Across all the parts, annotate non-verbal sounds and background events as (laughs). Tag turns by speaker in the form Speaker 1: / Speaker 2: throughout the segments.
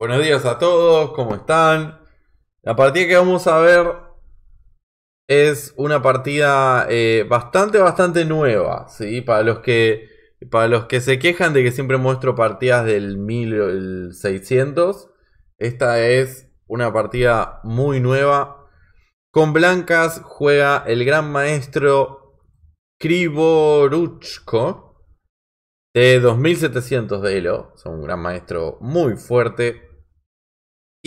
Speaker 1: Buenos días a todos, ¿cómo están? La partida que vamos a ver es una partida eh, bastante, bastante nueva, ¿sí? Para los, que, para los que se quejan de que siempre muestro partidas del 1600, esta es una partida muy nueva. Con blancas juega el gran maestro Kriboruchko de 2700 de Elo, es un gran maestro muy fuerte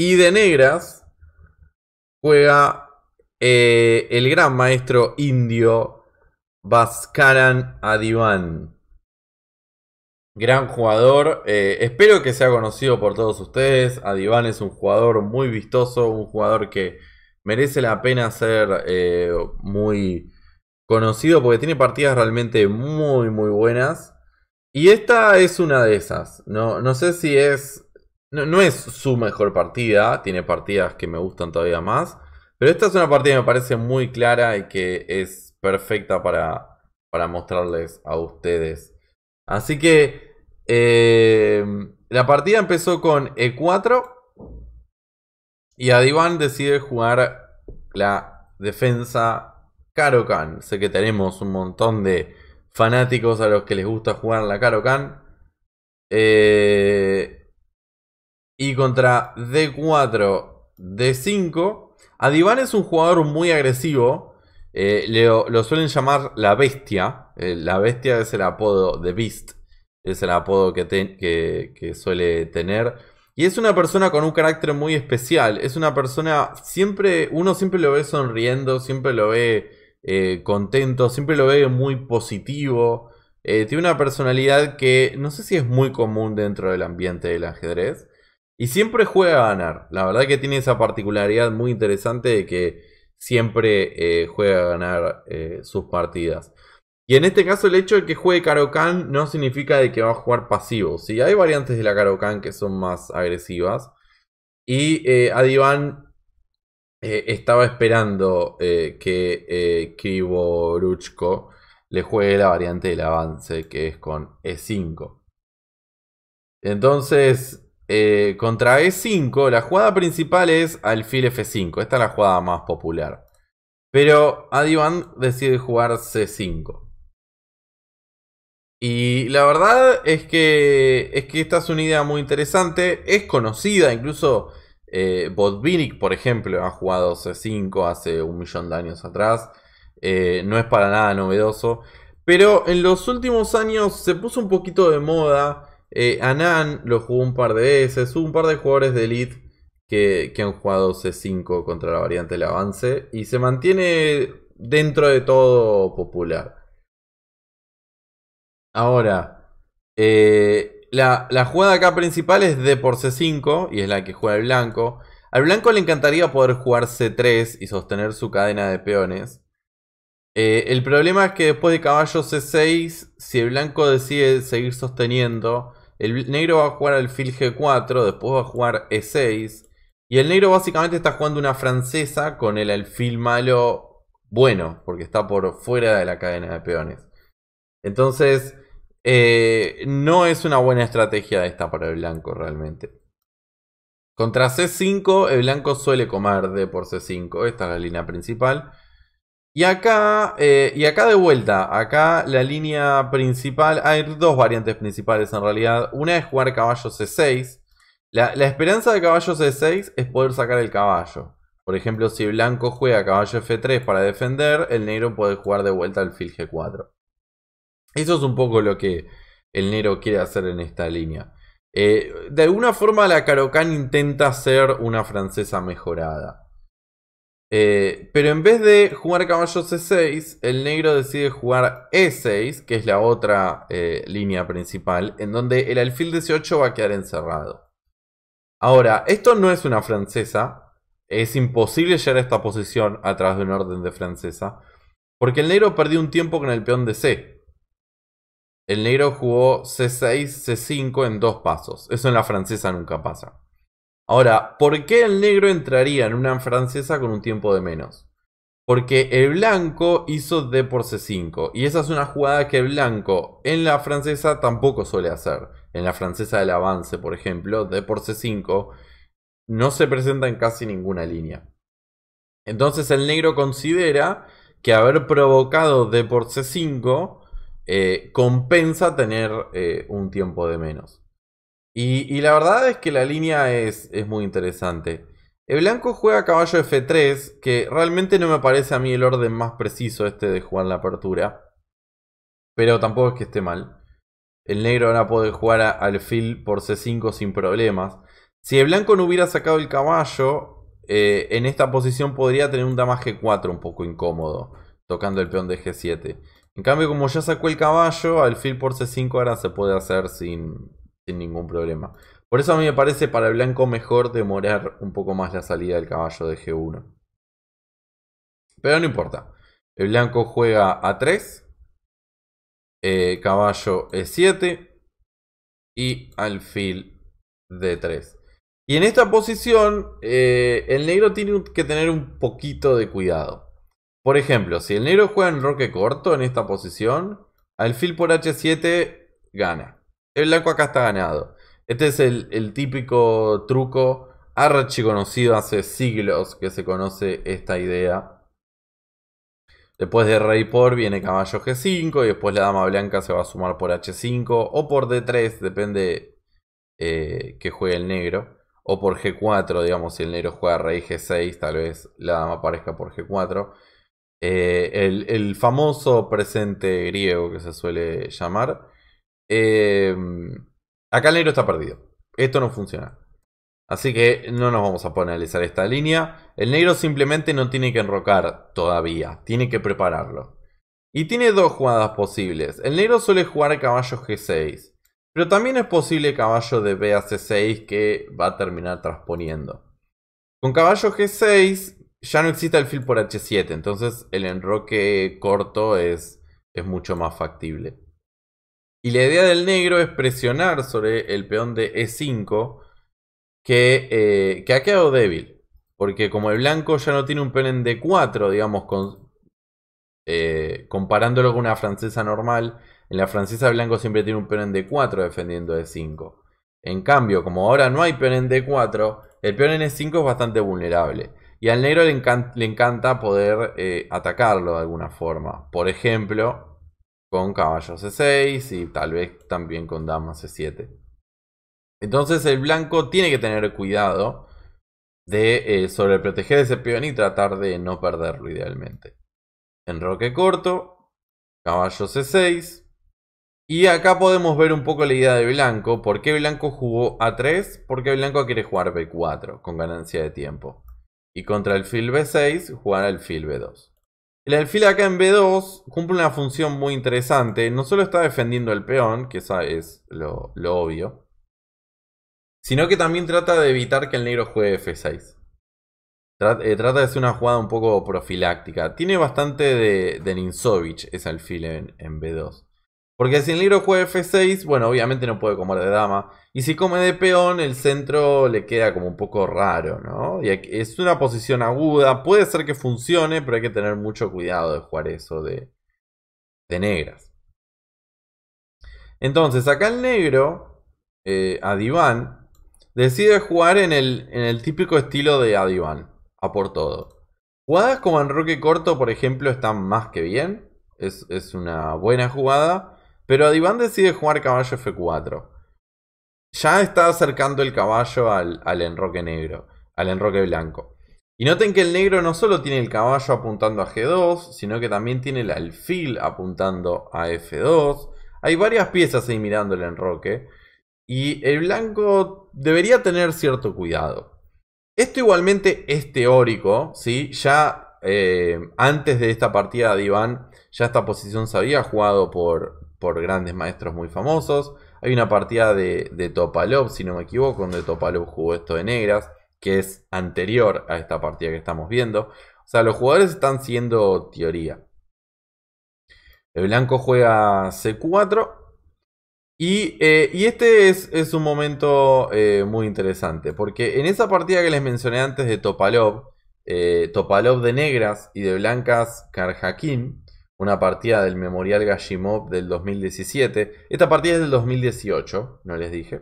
Speaker 1: y de negras juega eh, el gran maestro indio Bhaskaran Adivan. Gran jugador, eh, espero que sea conocido por todos ustedes. Adivan es un jugador muy vistoso, un jugador que merece la pena ser eh, muy conocido porque tiene partidas realmente muy muy buenas. Y esta es una de esas. No, no sé si es no, es su mejor partida, tiene partidas que me gustan todavía más, pero esta es una partida que me parece muy clara y que es perfecta para, para mostrarles a ustedes. Así que eh, la partida empezó con E4 y Adivan decide jugar la defensa Karokan. Sé que tenemos un montón de fanáticos a los que les gusta jugar la Karokan. Eh, y contra D4, D5. Adiván es un jugador muy agresivo. Eh, lo suelen llamar la bestia. Eh, la bestia es el apodo de Beast. Es el apodo que, suele tener. Y es una persona con un carácter muy especial. Es una persona siempre, uno siempre lo ve sonriendo, siempre lo ve eh, contento, siempre lo ve muy positivo. tiene una personalidad que no sé si es muy común dentro del ambiente del ajedrez. Y siempre juega a ganar. La verdad que tiene esa particularidad muy interesante de que siempre eh, juega a ganar eh, sus partidas. Y en este caso el hecho de que juegue Karokan no significa de que va a jugar pasivo. ¿sí? Hay variantes de la Karokan que son más agresivas. Y eh, eh estaba esperando que Kiboruchko le juegue la variante del avance que es con E5. Entonces, eh, contra E5, la jugada principal es alfil F5. Esta es la jugada más popular. Pero Adivan decide jugar C5. Y la verdad es que, es que esta es una idea muy interesante. Es conocida, incluso eh, Botvinnik, por ejemplo, ha jugado C5 hace un millón de años atrás. Eh, no es para nada novedoso. Pero en los últimos años se puso un poquito de moda eh, Anan lo jugó un par de veces. Hubo un par de jugadores de Elite que, han jugado C5 contra la variante del avance. Y se mantiene dentro de todo popular. Ahora, eh, la, la, jugada acá principal es D por C5 y es la que juega el blanco. Al blanco le encantaría poder jugar C3 y sostener su cadena de peones. Eh, el problema es que después de caballo C6, si el blanco decide seguir sosteniendo, el negro va a jugar alfil G4, después va a jugar E6. Y el negro básicamente está jugando una francesa con el alfil malo bueno, porque está por fuera de la cadena de peones. Entonces, eh, no es una buena estrategia esta para el blanco realmente. Contra C5, el blanco suele comer D por C5, esta es la línea principal. Y acá, eh, y acá de vuelta, acá la línea principal, hay dos variantes principales en realidad. Una es jugar caballo C6. La, esperanza de caballo C6 es poder sacar el caballo. Por ejemplo, si blanco juega caballo F3 para defender, el negro puede jugar de vuelta al fil G4. Eso es un poco lo que el negro quiere hacer en esta línea. Eh, de alguna forma la Carocan intenta ser una francesa mejorada. Eh, pero en vez de jugar caballo C6, el negro decide jugar E6, que es la otra eh, línea principal, en donde el alfil C8 va a quedar encerrado. Ahora, esto no es una francesa. Es imposible llegar a esta posición a través de un orden de francesa. Porque el negro perdió un tiempo con el peón de C. El negro jugó C6, C5 en dos pasos. Eso en la francesa nunca pasa. Ahora, ¿por qué el negro entraría en una francesa con un tiempo de menos? Porque el blanco hizo D por C5. Y esa es una jugada que el blanco en la francesa tampoco suele hacer. En la francesa del avance, por ejemplo, D por C5 no se presenta en casi ninguna línea. Entonces el negro considera que haber provocado D por C5 eh, compensa tener eh, un tiempo de menos. Y, la verdad es que la línea es, es muy interesante. El blanco juega caballo F3, que realmente no me parece a mí el orden más preciso este de jugar la apertura. Pero tampoco es que esté mal. El negro ahora puede jugar al fil por C5 sin problemas. Si el blanco no hubiera sacado el caballo, eh, en esta posición podría tener un dama G4 un poco incómodo, tocando el peón de G7. En cambio, como ya sacó el caballo, Al fil por C5 ahora se puede hacer sin, ningún problema. Por eso a mí me parece para el blanco mejor demorar un poco más la salida del caballo de G1. Pero no importa. El blanco juega a 3. Eh, caballo E7. Y alfil D3. Y en esta posición, eh, el negro tiene que tener un poquito de cuidado. Por ejemplo, si el negro juega en roque corto en esta posición, alfil por H7 gana. El blanco acá está ganado. Este es el, típico truco conocido hace siglos que se conoce esta idea. Después de rey por viene caballo g5 y después la dama blanca se va a sumar por h5 o por d3, depende eh, que juegue el negro. O por g4, digamos, si el negro juega rey g6, tal vez la dama aparezca por g4. Eh, el famoso presente griego que se suele llamar. Em, acá el negro está perdido. Esto no funciona. Así que no nos vamos a poner a analizar esta línea. El negro simplemente no tiene que enrocar todavía. Tiene que prepararlo. Y tiene dos jugadas posibles. El negro suele jugar caballo G6. Pero también es posible caballo de B a C6 que va a terminar transponiendo. Con caballo G6 ya no existe el fil por H7, entonces el enroque corto es, es mucho más factible. Y la idea del negro es presionar sobre el peón de E5 que, eh, que ha quedado débil. Porque como el blanco ya no tiene un peón en D4, digamos, eh, comparándolo con una francesa normal, en la francesa blanco siempre tiene un peón en D4 defendiendo E5. En cambio, como ahora no hay peón en D4, el peón en E5 es bastante vulnerable. Y al negro le, encanta, poder eh, atacarlo de alguna forma. Por ejemplo, con caballo c6 y tal vez también con dama c7. Entonces el blanco tiene que tener cuidado de eh, sobreproteger ese peón y tratar de no perderlo idealmente. Enroque corto, caballo c6. Y acá podemos ver un poco la idea de blanco. ¿Por qué blanco jugó a3? Porque blanco quiere jugar b4 con ganancia de tiempo. Y contra el fil b6 jugar al fil b2. El alfil acá en B2 cumple una función muy interesante. No solo está defendiendo el peón, que esa es lo, obvio, sino que también trata de evitar que el negro juegue F6. Eh, trata, de hacer una jugada un poco profiláctica. Tiene bastante de, de Ninsovich ese alfil en B2. Porque si el negro juega F6, bueno, obviamente no puede comer de dama. Y si come de peón, el centro le queda como un poco raro, ¿no? Y es una posición aguda. Puede ser que funcione, pero hay que tener mucho cuidado de jugar eso de, de negras. Entonces, acá el negro, eh, Adiván, decide jugar en el, en el típico estilo de Adiván, a por todo. Jugadas como en enroque corto, por ejemplo, están más que bien. Es, es una buena jugada. Pero Adiván decide jugar caballo F4. Ya está acercando el caballo al, enroque negro, al enroque blanco. Y noten que el negro no solo tiene el caballo apuntando a G2, sino que también tiene el alfil apuntando a F2. Hay varias piezas ahí mirando el enroque. Y el blanco debería tener cierto cuidado. Esto igualmente es teórico, ¿sí? Ya eh, antes de esta partida de ya esta posición se había jugado por, por grandes maestros muy famosos. Hay una partida de, Topalov, si no me equivoco, donde Topalov jugó esto de negras, que es anterior a esta partida que estamos viendo. O sea, los jugadores están siendo teoría. El blanco juega C4. Eh, y, este es, un momento eh, muy interesante, porque en esa partida que les mencioné antes de Topalov, eh, Topalov de negras y de blancas Karjakin, una partida del Memorial Gashimov del 2017. Esta partida es del 2018, no les dije.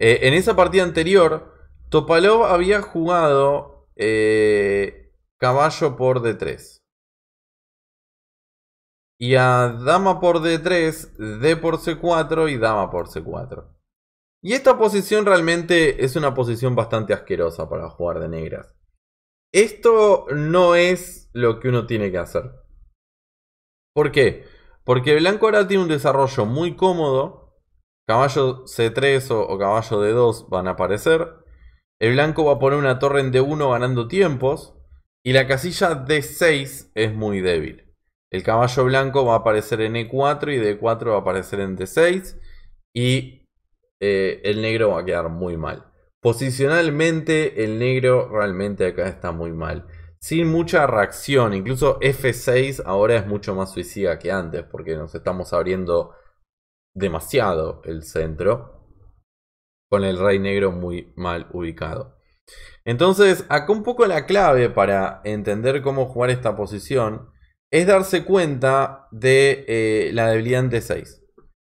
Speaker 1: Eh, en esa partida anterior, Topalov había jugado eh, caballo por D3. Y a dama por D3, D por C4 y dama por C4. Y esta posición realmente es una posición bastante asquerosa para jugar de negras. Esto no es lo que uno tiene que hacer. ¿Por qué? Porque Blanco ahora tiene un desarrollo muy cómodo. Caballo C3 o, caballo D2 van a aparecer. El blanco va a poner una torre en D1 ganando tiempos. Y la casilla D6 es muy débil. El caballo blanco va a aparecer en E4 y D4 va a aparecer en D6. Y eh, el negro va a quedar muy mal. Posicionalmente el negro realmente acá está muy mal. Sin mucha reacción, incluso F6 ahora es mucho más suicida que antes porque nos estamos abriendo demasiado el centro con el rey negro muy mal ubicado. Entonces, acá un poco la clave para entender cómo jugar esta posición es darse cuenta de eh, la debilidad en D6.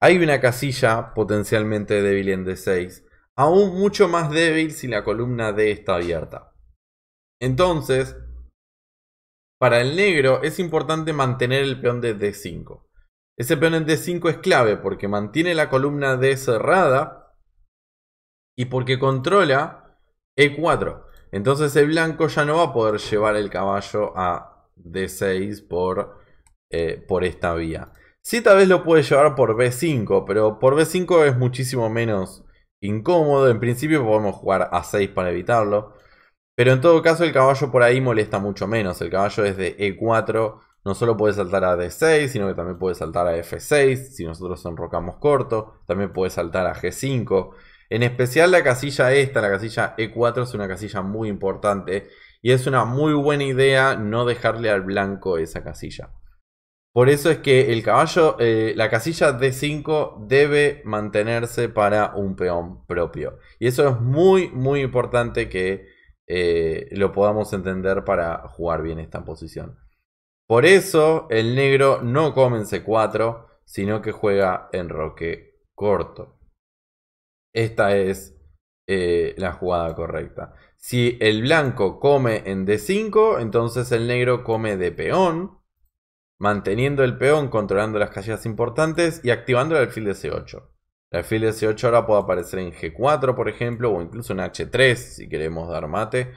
Speaker 1: Hay una casilla potencialmente débil en D6 aún mucho más débil si la columna D está abierta. Entonces, para el negro es importante mantener el peón de D5. Ese peón en D5 es clave porque mantiene la columna D cerrada y porque controla E4. Entonces el blanco ya no va a poder llevar el caballo a D6 por, eh, por esta vía. Sí, tal vez lo puede llevar por B5, pero por B5 es muchísimo menos incómodo. En principio podemos jugar a 6 para evitarlo. Pero en todo caso el caballo por ahí molesta mucho menos. El caballo de E4 no solo puede saltar a D6, sino que también puede saltar a F6. Si nosotros enrocamos corto, también puede saltar a G5. En especial la casilla esta, la casilla E4, es una casilla muy importante. Y es una muy buena idea no dejarle al blanco esa casilla. Por eso es que el caballo, eh, la casilla D5 debe mantenerse para un peón propio. Y eso es muy, muy importante que eh, lo podamos entender para jugar bien esta posición. Por eso el negro no come en C4, sino que juega en roque corto. Esta es eh, la jugada correcta. Si el blanco come en D5, entonces el negro come de peón manteniendo el peón, controlando las casillas importantes y activando el alfil de C8. El alfil de C8 ahora puede aparecer en G4, por ejemplo, o incluso en H3, si queremos dar mate.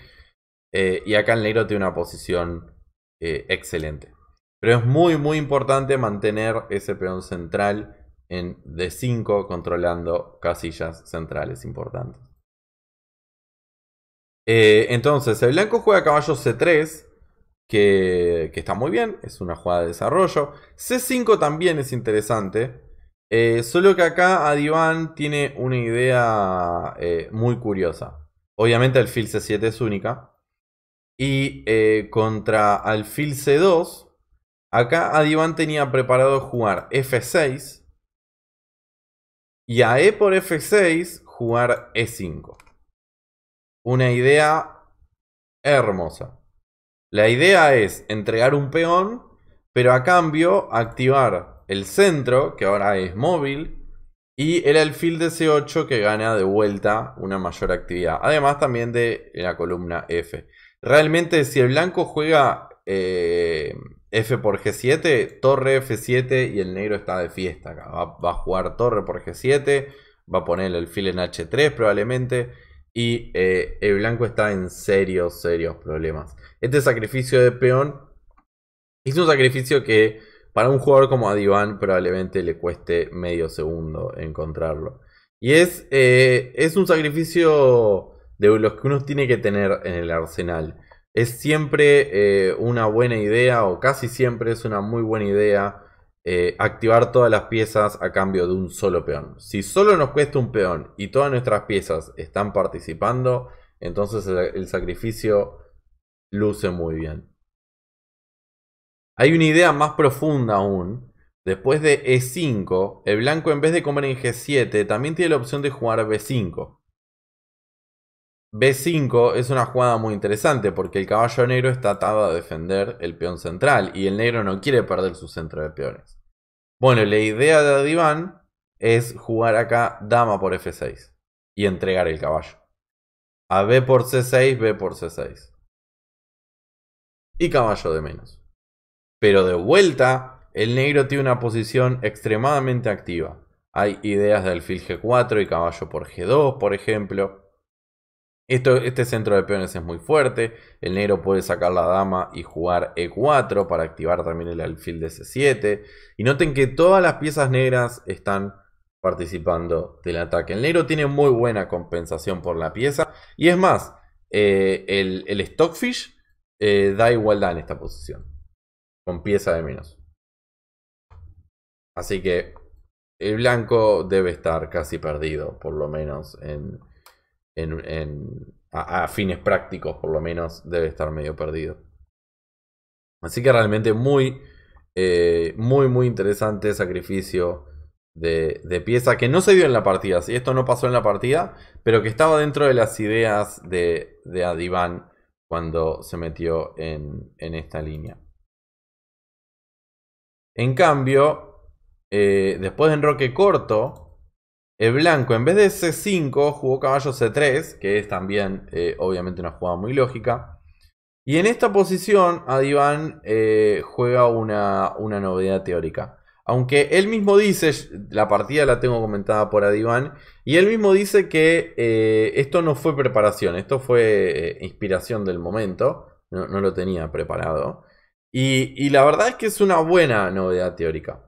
Speaker 1: Eh, y acá el negro tiene una posición eh, excelente. Pero es muy, muy importante mantener ese peón central en D5, controlando casillas centrales importantes. Eh, entonces, el blanco juega caballo C3, que, está muy bien, es una jugada de desarrollo. C5 también es interesante, eh, solo que acá Adiván tiene una idea eh, muy curiosa. Obviamente el alfil C7 es única. Y eh, contra el alfil C2, acá Adiván tenía preparado jugar F6. Y a E por F6 jugar E5. Una idea hermosa. La idea es entregar un peón, pero a cambio activar el centro, que ahora es móvil, y el alfil de C8 que gana de vuelta una mayor actividad. Además también de la columna F. Realmente si el blanco juega eh, F por G7, torre F7 y el negro está de fiesta. Acá. Va, a jugar torre por G7, va a poner el alfil en H3 probablemente. Y eh, el blanco está en serios, serios problemas este sacrificio de peón es un sacrificio que para un jugador como Adiván probablemente le cueste medio segundo encontrarlo. Y es, eh, es un sacrificio de los que uno tiene que tener en el arsenal. Es siempre eh, una buena idea, o casi siempre es una muy buena idea, eh, activar todas las piezas a cambio de un solo peón. Si solo nos cuesta un peón y todas nuestras piezas están participando, entonces el sacrificio luce muy bien. Hay una idea más profunda aún. Después de E5, el blanco en vez de comer en G7 también tiene la opción de jugar B5. B5 es una jugada muy interesante porque el caballo negro está atado a defender el peón central y el negro no quiere perder su centro de peones. Bueno, la idea de Adiván es jugar acá dama por F6 y entregar el caballo. A B por C6, B por C6 y caballo de menos. Pero de vuelta, el negro tiene una posición extremadamente activa. Hay ideas de alfil G4 y caballo por G2, por ejemplo. Esto, este centro de peones es muy fuerte. El negro puede sacar la dama y jugar E4 para activar también el alfil de C7. Y noten que todas las piezas negras están participando del ataque. El negro tiene muy buena compensación por la pieza. Y es más, eh, el Stockfish eh, da igualdad en esta posición. Con pieza de menos. Así que el blanco debe estar casi perdido, por lo menos en, a, fines prácticos, por lo menos debe estar medio perdido. Así que realmente muy, eh, muy, muy interesante sacrificio de, pieza que no se dio en la partida, si esto no pasó en la partida, pero que estaba dentro de las ideas de, de Adiván cuando se metió en, esta línea. En cambio, eh, después de enroque corto, el blanco en vez de C5 jugó caballo C3, que es también eh, obviamente una jugada muy lógica. Y en esta posición, Adiván eh, juega una, una novedad teórica. Aunque él mismo dice, la partida la tengo comentada por Adiván, y él mismo dice que eh, esto no fue preparación, esto fue eh, inspiración del momento, no, lo tenía preparado. Y, la verdad es que es una buena novedad teórica.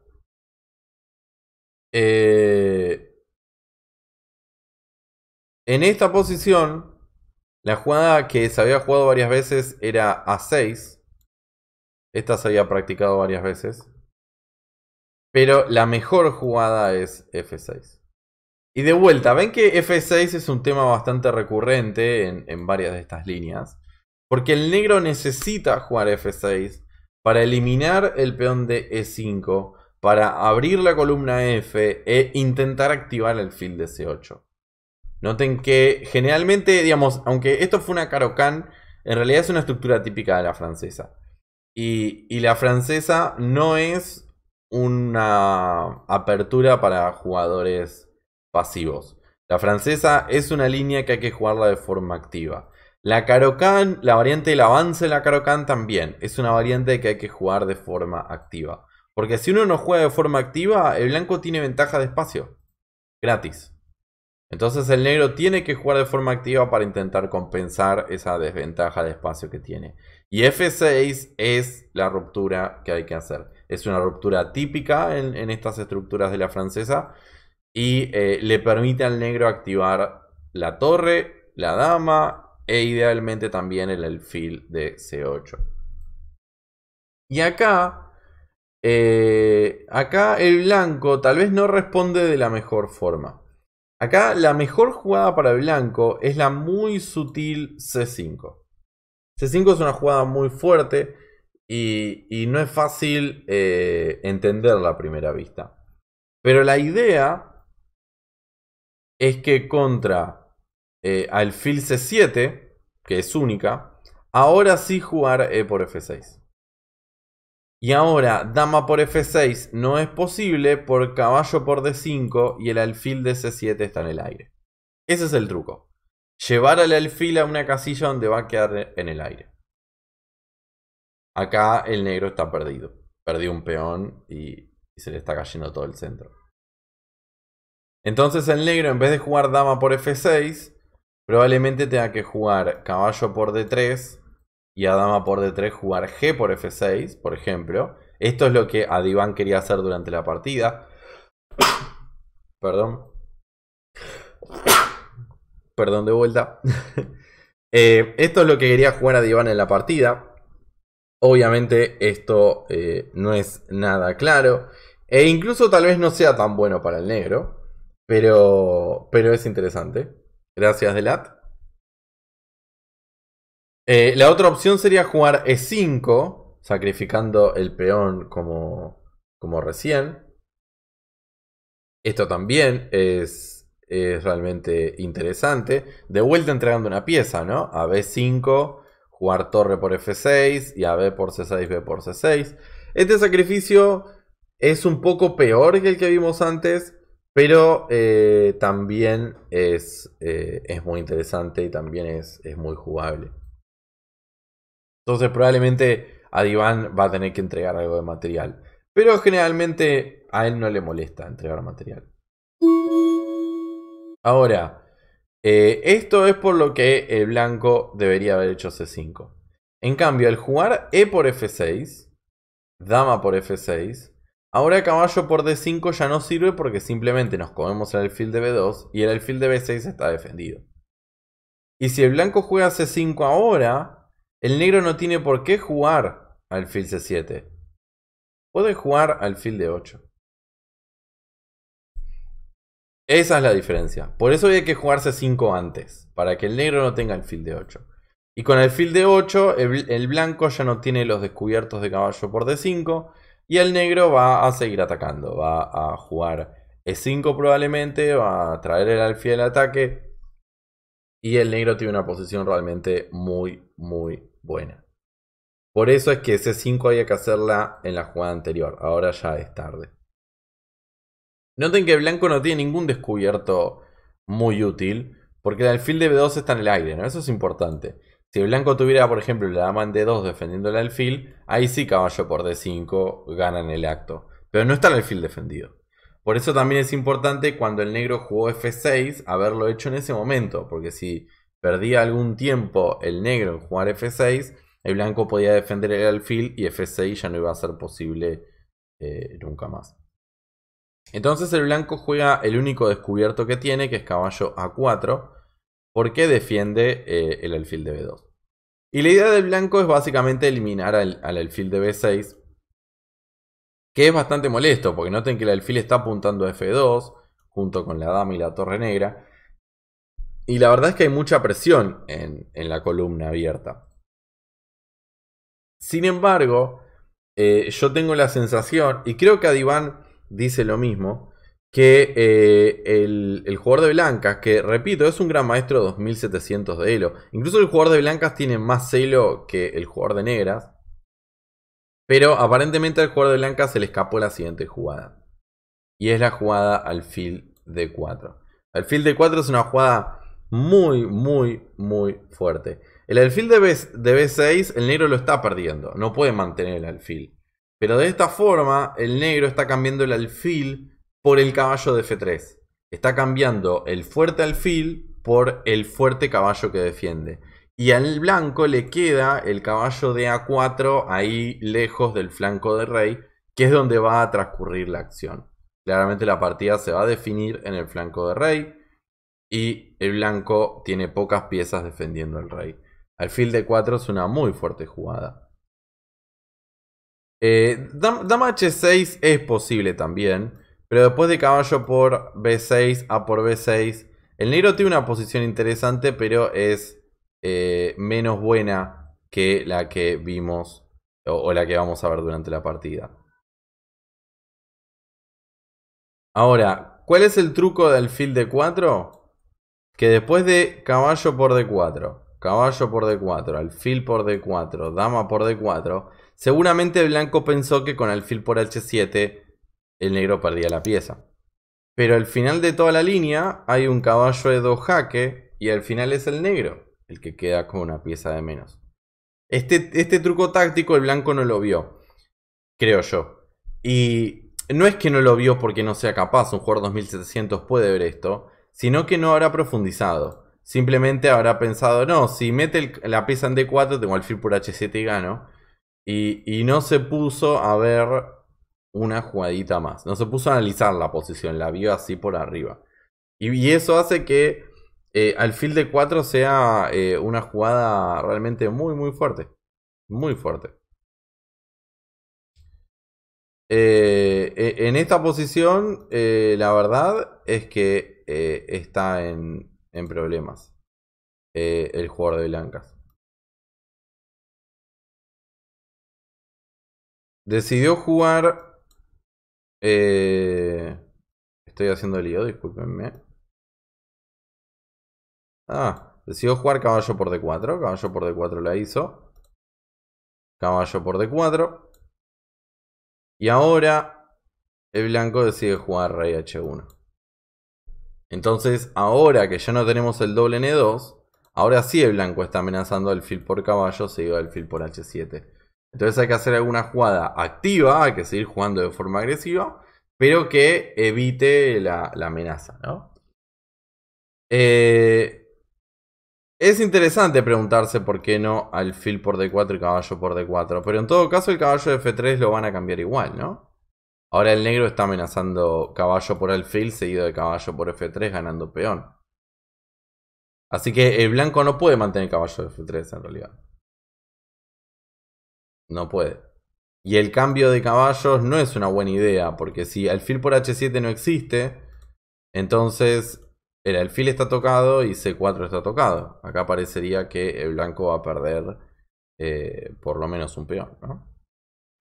Speaker 1: Eh, en esta posición, la jugada que se había jugado varias veces era a 6. Esta se había practicado varias veces. Pero la mejor jugada es F6. Y de vuelta, ven que F6 es un tema bastante recurrente en, varias de estas líneas. Porque el negro necesita jugar F6 para eliminar el peón de E5, para abrir la columna F e intentar activar el fil de C8. Noten que generalmente, digamos, aunque esto fue una carocan, en realidad es una estructura típica de la francesa. y, la francesa no es una apertura para jugadores pasivos. La francesa es una línea que hay que jugarla de forma activa. La Karokan, la variante del avance de la Karokan también es una variante que hay que jugar de forma activa. Porque si uno no juega de forma activa, el blanco tiene ventaja de espacio. Gratis. Entonces el negro tiene que jugar de forma activa para intentar compensar esa desventaja de espacio que tiene. Y F6 es la ruptura que hay que hacer. Es una ruptura típica en, estas estructuras de la francesa. Y eh, le permite al negro activar la torre, la dama e idealmente también el alfil de C8. Y acá, eh, acá el blanco tal vez no responde de la mejor forma. Acá la mejor jugada para el blanco es la muy sutil C5. C5 es una jugada muy fuerte y, no es fácil eh, entenderla a primera vista. Pero la idea es que contra eh, alfil C7, que es única, ahora sí jugar E por F6. Y ahora dama por F6 no es posible por caballo por D5 y el alfil de C7 está en el aire. Ese es el truco. Llevar al alfil a una casilla donde va a quedar en el aire. Acá el negro está perdido. Perdió un peón y, se le está cayendo todo el centro. Entonces el negro, en vez de jugar dama por f6, probablemente tenga que jugar caballo por d3 y a dama por d3 jugar g por f6, por ejemplo. Esto es lo que Adiván quería hacer durante la partida. (coughs) Perdón. (coughs) Perdón de vuelta. (laughs) Eh, esto es lo que quería jugar Adiván en la partida. Obviamente esto eh, no es nada claro. E incluso tal vez no sea tan bueno para el negro. Pero, pero es interesante. Gracias, Delat. Eh, la otra opción sería jugar E5, sacrificando el peón como, como recién. Esto también es, es realmente interesante. De vuelta entregando una pieza, ¿no? A B5 jugar torre por f6 y a b por c6, b por c6. Este sacrificio es un poco peor que el que vimos antes, pero eh, también eh, es, muy interesante y también es, es muy jugable. Entonces probablemente Diván va a tener que entregar algo de material. Pero generalmente a él no le molesta entregar material. Ahora, eh, esto es por lo que el blanco debería haber hecho C5. En cambio, al jugar E por F6, dama por F6, ahora caballo por D5 ya no sirve porque simplemente nos comemos el alfil de B2 y el alfil de B6 está defendido. Y si el blanco juega C5 ahora, el negro no tiene por qué jugar alfil C7. Puede jugar alfil de 8 esa es la diferencia. Por eso había que jugarse 5 antes, para que el negro no tenga el fil de 8. Y con el fil de 8, el, blanco ya no tiene los descubiertos de caballo por D5. Y el negro va a seguir atacando. Va a jugar E5 probablemente. Va a traer el alfil al ataque. Y el negro tiene una posición realmente muy, muy buena. Por eso es que ese 5 había que hacerla en la jugada anterior. Ahora ya es tarde. Noten que blanco no tiene ningún descubierto muy útil, porque el alfil de B2 está en el aire, ¿no? Eso es importante. Si blanco tuviera, por ejemplo, la dama en D2 defendiendo el alfil, ahí sí caballo por D5 gana en el acto. Pero no está el alfil defendido. Por eso también es importante cuando el negro jugó F6 haberlo hecho en ese momento, porque si perdía algún tiempo el negro en jugar F6, el blanco podía defender el alfil y F6 ya no iba a ser posible eh, nunca más. Entonces el blanco juega el único descubierto que tiene, que es caballo A4, porque defiende eh, el alfil de B2. Y la idea del blanco es básicamente eliminar al, alfil de B6, que es bastante molesto, porque noten que el alfil está apuntando a F2, junto con la dama y la torre negra. Y la verdad es que hay mucha presión en, en la columna abierta. Sin embargo, eh, yo tengo la sensación, y creo que a dice lo mismo que eh, el, jugador de blancas, que repito, es un gran maestro de 2700 de elo. Incluso el jugador de blancas tiene más elo que el jugador de negras. Pero aparentemente al jugador de blancas se le escapó la siguiente jugada. Y es la jugada alfil de 4. Alfil de 4 es una jugada muy, muy, muy fuerte. El alfil de B6, el negro lo está perdiendo. No puede mantener el alfil. Pero de esta forma, el negro está cambiando el alfil por el caballo de F3. Está cambiando el fuerte alfil por el fuerte caballo que defiende. Y al blanco le queda el caballo de A4 ahí lejos del flanco de rey, que es donde va a transcurrir la acción. Claramente la partida se va a definir en el flanco de rey y el blanco tiene pocas piezas defendiendo al rey. Alfil de 4 es una muy fuerte jugada. Eh, dama, H6 es posible también. Pero después de caballo por B6, A por B6. El negro tiene una posición interesante, pero es eh, menos buena que la que vimos o, la que vamos a ver durante la partida. Ahora, ¿cuál es el truco del alfil D4? Que después de caballo por D4, caballo por D4, alfil por D4, dama por D4, Seguramente el Blanco pensó que con alfil por h7 el negro perdía la pieza. Pero al final de toda la línea hay un caballo de dos jaque y al final es el negro el que queda con una pieza de menos. Este, este truco táctico el blanco no lo vio, creo yo. Y no es que no lo vio porque no sea capaz, un jugador 2700 puede ver esto, sino que no habrá profundizado. Simplemente habrá pensado, no, si mete la pieza en D4 tengo alfil por H7 y gano. Y, no se puso a ver una jugadita más. No se puso a analizar la posición, la vio así por arriba. Y, eso hace que eh, al fil de 4 sea eh, una jugada realmente muy, muy fuerte. Muy fuerte. Eh, e, en esta posición, la verdad es que está en, en problemas el jugador de Blancas. Decidió jugar. Eh, estoy haciendo lío, discúlpenme. Ah, decidió jugar caballo por D4. Caballo por D4 la hizo. Caballo por D4. Y ahora el blanco decide jugar rey H1. Entonces, ahora que ya no tenemos el doble N2, ahora sí el blanco está amenazando el fil por caballo seguido el fil por H7. Entonces hay que hacer alguna jugada activa, hay que seguir jugando de forma agresiva, pero que evite la, amenaza, ¿no? Eh, es interesante preguntarse por qué no alfil por D4 y caballo por D4, pero en todo caso el caballo de F3 lo van a cambiar igual, ¿no? Ahora el negro está amenazando caballo por alfil seguido de caballo por F3 ganando peón. Así que el blanco no puede mantener caballo de F3 en realidad. No puede. Y el cambio de caballos no es una buena idea, porque si alfil por h7 no existe, entonces el alfil está tocado y c4 está tocado. Acá parecería que el blanco va a perder eh, por lo menos un peón,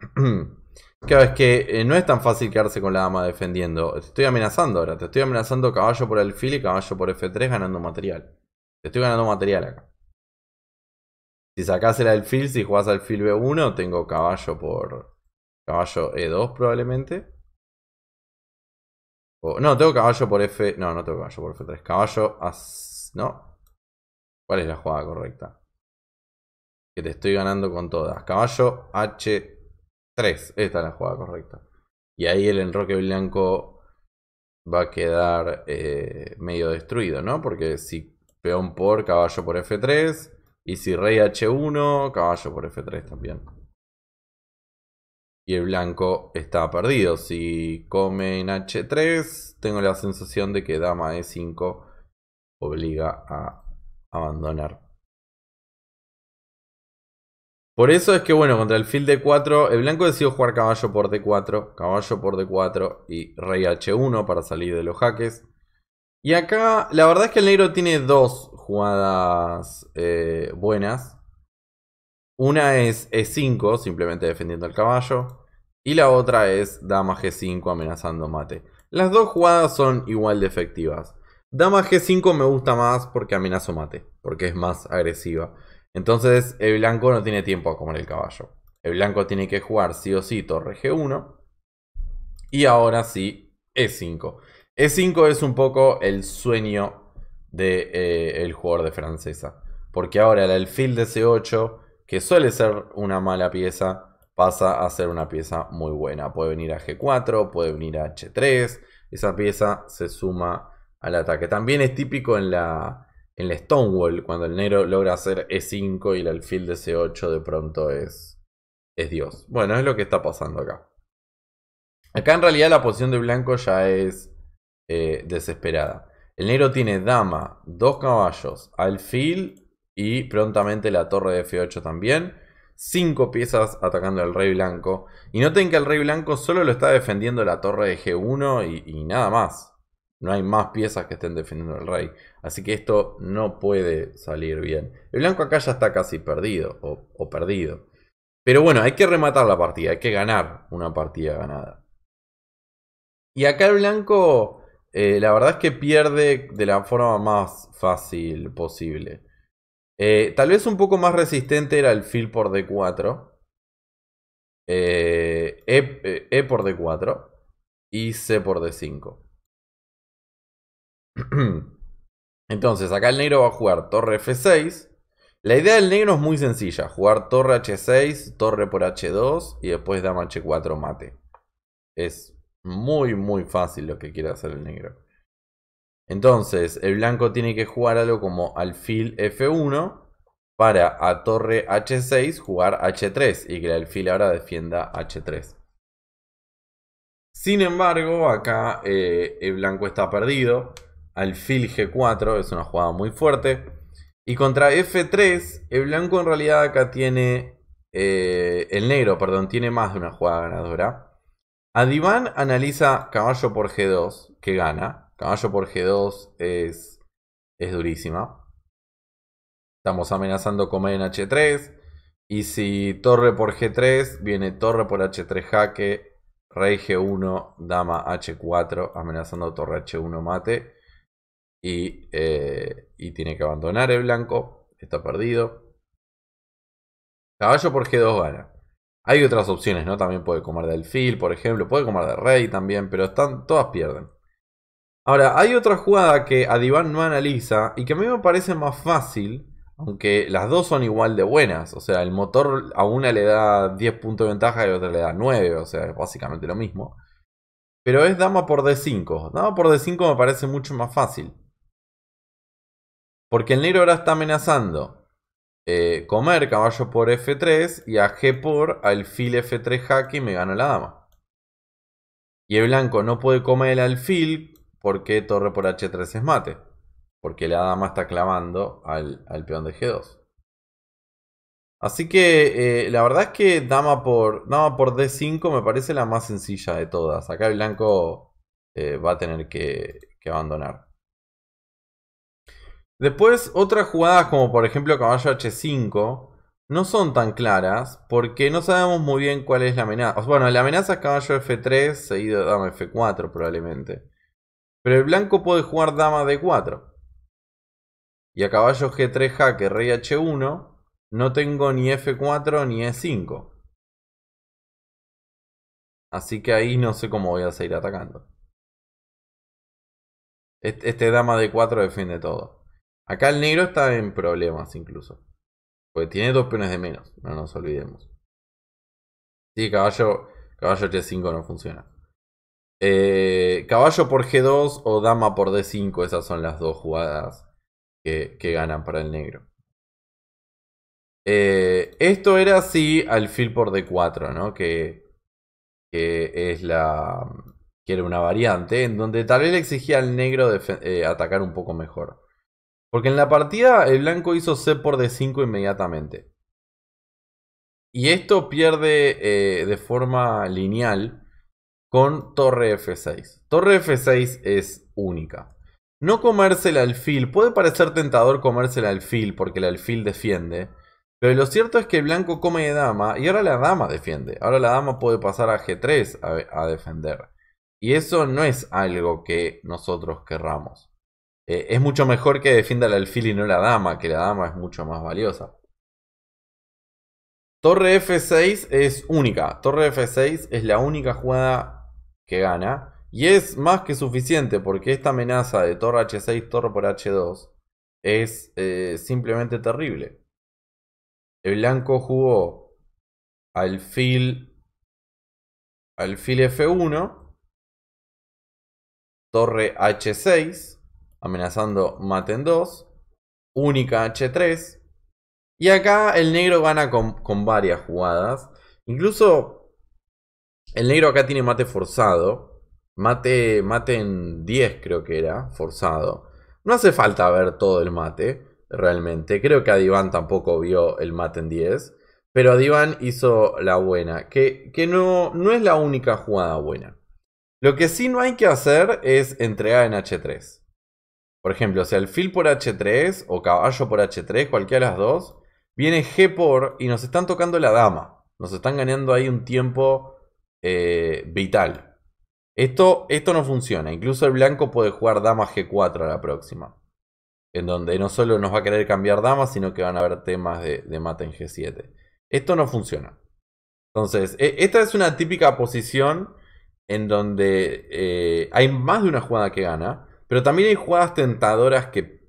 Speaker 1: (clears throat) Claro, es que eh, no es tan fácil quedarse con la dama defendiendo. Te estoy amenazando ahora. Te estoy amenazando caballo por alfil y caballo por F3 ganando material. Te estoy ganando material acá. Si sacas el alfil, si jugás alfil B1, tengo caballo por caballo E2 probablemente. no, tengo caballo por F... No, no tengo caballo por F3. Caballo a... No. ¿Cuál es la jugada correcta? Que te estoy ganando con todas. Caballo H3. Esta es la jugada correcta. Y ahí el enroque blanco va a quedar eh, medio destruido, ¿no? Porque si peón por caballo por F3 y si rey h1, caballo por f3 también. Y el blanco está perdido. Si come en h3, tengo la sensación de que dama e5 obliga a abandonar. Por eso es que, bueno, contra el fil d4, el blanco decidió jugar caballo por d4, caballo por d4 y rey h1 para salir de los jaques. Y acá, la verdad es que el negro tiene dos jugadas eh, buenas. Una es E5, simplemente defendiendo el caballo. Y la otra es Dama G5 amenazando mate. Las dos jugadas son igual de efectivas. Dama G5 me gusta más porque amenazo mate, porque es más agresiva. Entonces el blanco no tiene tiempo a comer el caballo. El blanco tiene que jugar sí o sí torre G1. Y ahora sí E5. E5 es un poco el sueño del de, eh, el jugador de francesa. Porque ahora el alfil de C8, que suele ser una mala pieza, pasa a ser una pieza muy buena. Puede venir a G4, puede venir a H3. Esa pieza se suma al ataque. También es típico en la, en Stonewall, cuando el negro logra hacer E5 y el alfil de C8 de pronto es, es Dios. Bueno, es lo que está pasando acá. Acá en realidad la posición de blanco ya es eh, desesperada. El negro tiene dama, dos caballos, alfil y prontamente la torre de F8 también. Cinco piezas atacando al rey blanco. Y noten que el rey blanco solo lo está defendiendo la torre de G1 y, nada más. No hay más piezas que estén defendiendo al rey. Así que esto no puede salir bien. El blanco acá ya está casi perdido o perdido. Pero bueno, hay que rematar la partida, hay que ganar una partida ganada. Y acá el blanco eh, la verdad es que pierde de la forma más fácil posible. Eh, tal vez un poco más resistente era el fill por D4. Eh, e, e, por D4 y C por D5. (clears throat) Entonces, acá el negro va a jugar torre F6. La idea del negro es muy sencilla: jugar torre H6, torre por H2 y después dama H4 mate. Es muy, muy fácil lo que quiere hacer el negro. Entonces, el blanco tiene que jugar algo como alfil F1 para a torre H6 jugar H3 y que el alfil ahora defienda H3. Sin embargo, acá eh, el blanco está perdido. Alfil G4 es una jugada muy fuerte. Y contra F3, el blanco en realidad acá tiene... Eh, el negro, perdón, tiene más de una jugada ganadora. Adiván analiza caballo por G2, que gana. Caballo por G2 es, es durísima. Estamos amenazando comer en H3. Y si torre por G3, viene torre por H3 jaque, rey G1, dama H4, amenazando torre H1 mate. Y, eh, y tiene que abandonar el blanco, está perdido. Caballo por G2 gana. Hay otras opciones, ¿no? También puede comer del fil, por ejemplo, puede comer de rey también, pero están, todas pierden. Ahora, hay otra jugada que Adiván no analiza y que a mí me parece más fácil, aunque las dos son igual de buenas. O sea, el motor a una le da 10 puntos de ventaja y a otra le da 9, o sea, es básicamente lo mismo. Pero es dama por D5. Dama por D5 me parece mucho más fácil. Porque el negro ahora está amenazando. Eh, comer caballo por F3 y a G por alfil F3 jaque y me gana la dama. Y el blanco no puede comer el alfil porque torre por H3 es mate. Porque la dama está clavando al, peón de G2. Así que eh, la verdad es que dama por, por D5 me parece la más sencilla de todas. Acá el blanco eh, va a tener que abandonar. Después, otras jugadas como por ejemplo caballo H5 no son tan claras porque no sabemos muy bien cuál es la amenaza. Bueno, la amenaza es caballo F3 seguido de dama F4 probablemente. Pero el blanco puede jugar dama D4. Y a caballo G3 jaque rey H1 no tengo ni F4 ni E5. Así que ahí no sé cómo voy a seguir atacando. Este, este dama D4 defiende todo. Acá el negro está en problemas incluso. Porque tiene dos peones de menos, no nos olvidemos. Sí, caballo, caballo T5 no funciona. Eh, caballo por G2 o dama por D5, esas son las dos jugadas que, ganan para el negro. Eh, esto era así alfil por D4, ¿no? Que, es la. que era una variante en donde tal vez le exigía al negro eh, atacar un poco mejor. Porque en la partida el blanco hizo C por D5 inmediatamente. Y esto pierde eh, de forma lineal con torre F6. Torre F6 es única. No comerse el alfil. Puede parecer tentador comerse el alfil porque el alfil defiende. Pero lo cierto es que el blanco come de dama y ahora la dama defiende. Ahora la dama puede pasar a G3 a, a defender. Y eso no es algo que nosotros querramos. Eh, es mucho mejor que defienda el alfil y no la dama, que la dama es mucho más valiosa. Torre F6 es única. Torre F6 es la única jugada que gana. Y es más que suficiente porque esta amenaza de torre H6, torre por H2 es eh, simplemente terrible. El blanco jugó alfil, alfil F1, torre H6, amenazando mate en 2. Única H3. Y acá el negro gana con, varias jugadas. Incluso el negro acá tiene mate forzado. Mate, mate en 10 creo que era, forzado. No hace falta ver todo el mate, realmente. Creo que Adiván tampoco vio el mate en 10. Pero Adiván hizo la buena, que, que no, no es la única jugada buena. Lo que sí no hay que hacer es entregar en H3. Por ejemplo, si sea, el por H3 o caballo por H3, cualquiera de las dos, viene G por y nos están tocando la dama. Nos están ganando ahí un tiempo eh, vital. Esto, esto no funciona. Incluso el blanco puede jugar dama G4 a la próxima. En donde no solo nos va a querer cambiar dama, sino que van a haber temas de, mata mate en G7. Esto no funciona. Entonces, e, esta es una típica posición en donde eh, hay más de una jugada que gana. Pero también hay jugadas tentadoras que,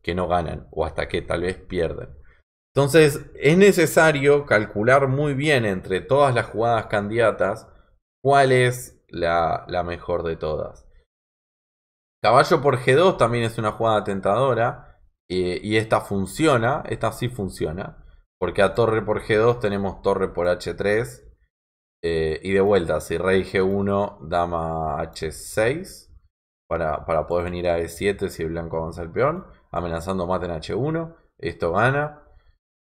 Speaker 1: que, no ganan o hasta que tal vez pierden. Entonces es necesario calcular muy bien entre todas las jugadas candidatas cuál es la, mejor de todas. Caballo por G2 también es una jugada tentadora eh, y esta funciona, esta sí funciona, porque a torre por G2 tenemos torre por H3 eh, y de vuelta, si rey G1, dama H6 para, poder venir a E7 si el blanco avanza el peón, amenazando mate en H1, esto gana,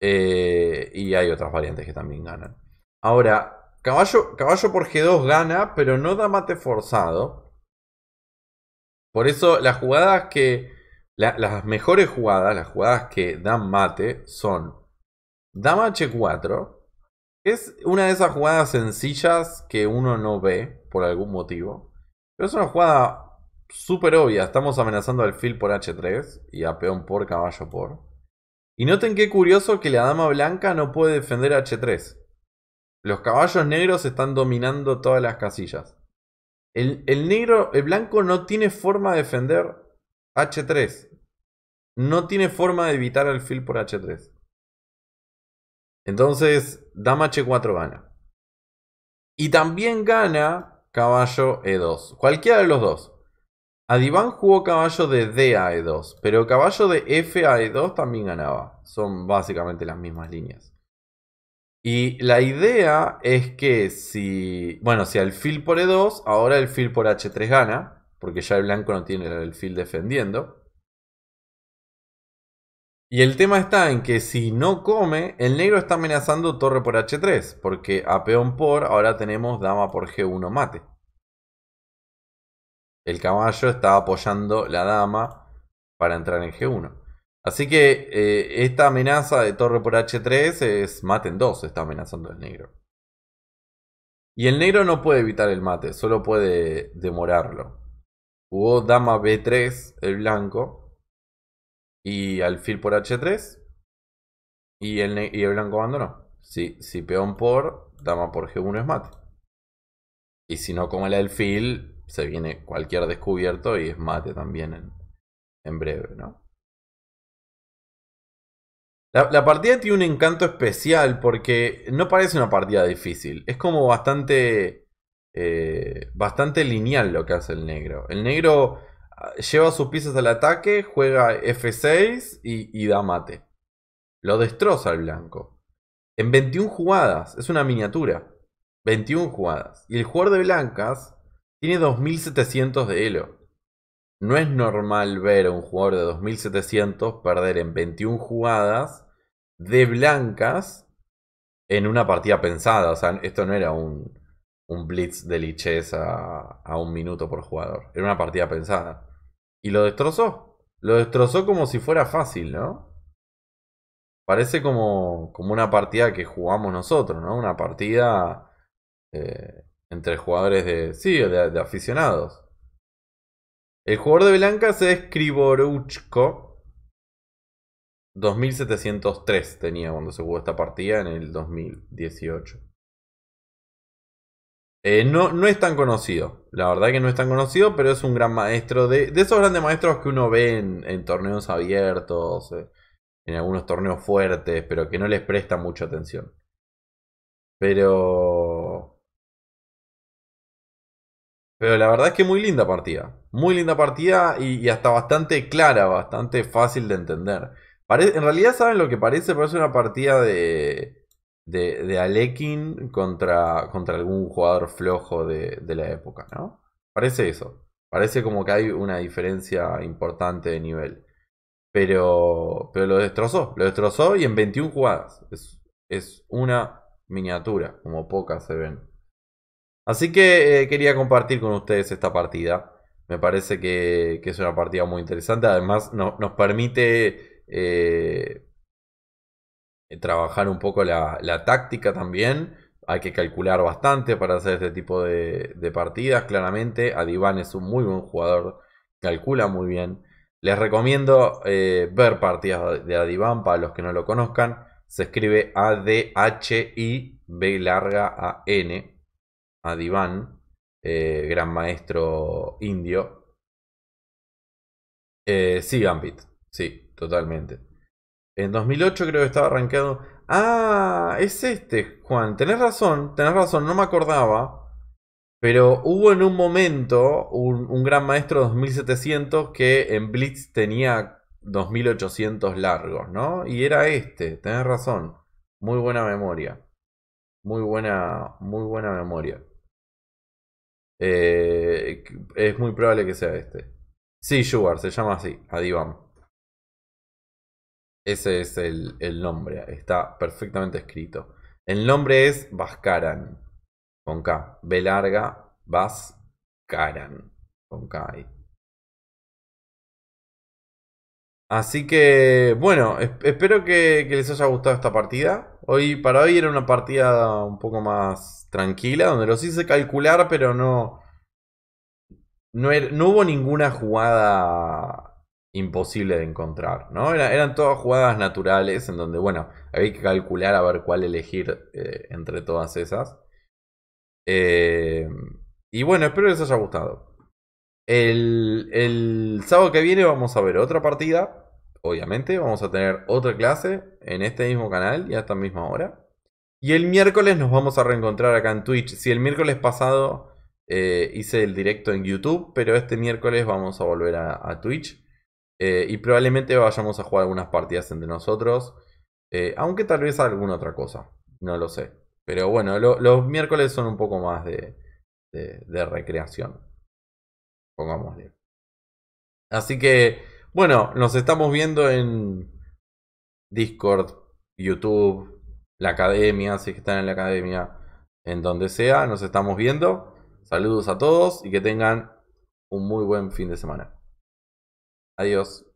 Speaker 1: eh, y hay otras variantes que también ganan. Ahora, caballo, caballo por G2 gana, pero no da mate forzado. Por eso las jugadas que... las mejores jugadas, las jugadas que dan mate son Dama H4. Es una de esas jugadas sencillas que uno no ve por algún motivo. Pero es una jugada súper obvia. Estamos amenazando al fil por H3 y a peón por caballo por. Y noten qué curioso que la dama blanca no puede defender H3. Los caballos negros están dominando todas las casillas. El, el negro, el blanco no tiene forma de defender H3. No tiene forma de evitar al fil por H3. Entonces, dama H4 gana. Y también gana caballo E2. Cualquiera de los dos. Adiván jugó caballo de D a 2 e pero caballo de F a 2 e también ganaba. Son básicamente las mismas líneas. Y la idea es que si, bueno, si alfil por E2, ahora el fil por H3 gana, porque ya el blanco no tiene el alfil defendiendo. Y el tema está en que si no come, el negro está amenazando torre por H3, porque a peón por ahora tenemos dama por G1 mate el caballo está apoyando la dama para entrar en G1. Así que eh, esta amenaza de torre por H3 es mate en 2, está amenazando el negro. Y el negro no puede evitar el mate, solo puede demorarlo. Jugó dama B3, el blanco, y alfil por H3, y el, y el blanco abandonó. Si, si peón por, dama por G1 es mate. Y si no, como el alfil, se viene cualquier descubierto y es mate también en, en breve, ¿no? La, partida tiene un encanto especial porque no parece una partida difícil. Es como bastante, eh, bastante lineal lo que hace el negro. El negro ah, lleva sus piezas al ataque, juega F6 y, y da mate. Lo destroza el blanco. En 21 jugadas, es una miniatura. 21 jugadas. Y el jugador de blancas tiene 2700 de elo. No es normal ver a un jugador de 2700 perder en 21 jugadas de blancas en una partida pensada. O sea, esto no era un, blitz de liches a, un minuto por jugador. Era una partida pensada. Y lo destrozó. Lo destrozó como si fuera fácil, ¿no? Parece como, una partida que jugamos nosotros, ¿no? Una partida eh, entre jugadores de. Sí, de, aficionados. El jugador de blancas es Kriboruchko. 2703 tenía cuando se jugó esta partida en el 2018. Eh, no, no es tan conocido, la verdad que no es tan conocido, pero es un gran maestro de, de esos grandes maestros que uno ve en, torneos abiertos, eh, en algunos torneos fuertes, pero que no les presta mucha atención. Pero pero la verdad es que muy linda partida. Muy linda partida y, hasta bastante clara, bastante fácil de entender. en realidad, ¿saben lo que parece? Parece una partida de, de, Alekin contra, contra algún jugador flojo de, la época, ¿no? Parece eso. Parece como que hay una diferencia importante de nivel. Pero, pero lo destrozó. Lo destrozó y en 21 jugadas. es una miniatura, como pocas se ven. Así que eh, quería compartir con ustedes esta partida. Me parece que, es una partida muy interesante. Además, nos permite eh, trabajar un poco la, táctica también. Hay que calcular bastante para hacer este tipo de, partidas. Claramente, Adiván es un muy buen jugador. Calcula muy bien. Les recomiendo eh, ver partidas de Adiván para los que no lo conozcan. Se escribe A-D-H-I-B larga A-N a eh, gran maestro indio. Eh, sí, Gambit, sí, totalmente. En 2008 creo que estaba arrancado. Ah, es este, Juan. Tenés razón, tenés razón, no me acordaba. Pero hubo en un momento un, un gran maestro 2700 que en Blitz tenía 2800 largos, ¿no? Y era este, tenés razón. Muy buena memoria. Muy buena, muy buena memoria. Eh, es muy probable que sea este. Sí, Sugar, se llama así, Adivam. Ese es el, nombre, está perfectamente escrito. El nombre es Vascaran, con K. B larga, Vascaran, con K Así que, bueno, espero que, les haya gustado esta partida. Hoy, para hoy era una partida un poco más tranquila, donde los hice calcular, pero no. No, er, hubo ninguna jugada imposible de encontrar, ¿no? eran todas jugadas naturales, en donde, bueno, había que calcular a ver cuál elegir eh, entre todas esas. Eh, y bueno, espero les haya gustado. El, sábado que viene vamos a ver otra partida. Obviamente, vamos a tener otra clase en este mismo canal y a esta misma hora. Y el miércoles nos vamos a reencontrar acá en Twitch. Si el miércoles pasado eh, hice el directo en YouTube, pero este miércoles vamos a volver a, Twitch. Eh, y probablemente vayamos a jugar algunas partidas entre nosotros. Eh, aunque tal vez alguna otra cosa. No lo sé. Pero bueno, los miércoles son un poco más de recreación pongámosle. Así que, bueno, nos estamos viendo en Discord, YouTube, la academia, si están en la academia, en donde sea, nos estamos viendo. Saludos a todos y que tengan un muy buen fin de semana. Adiós.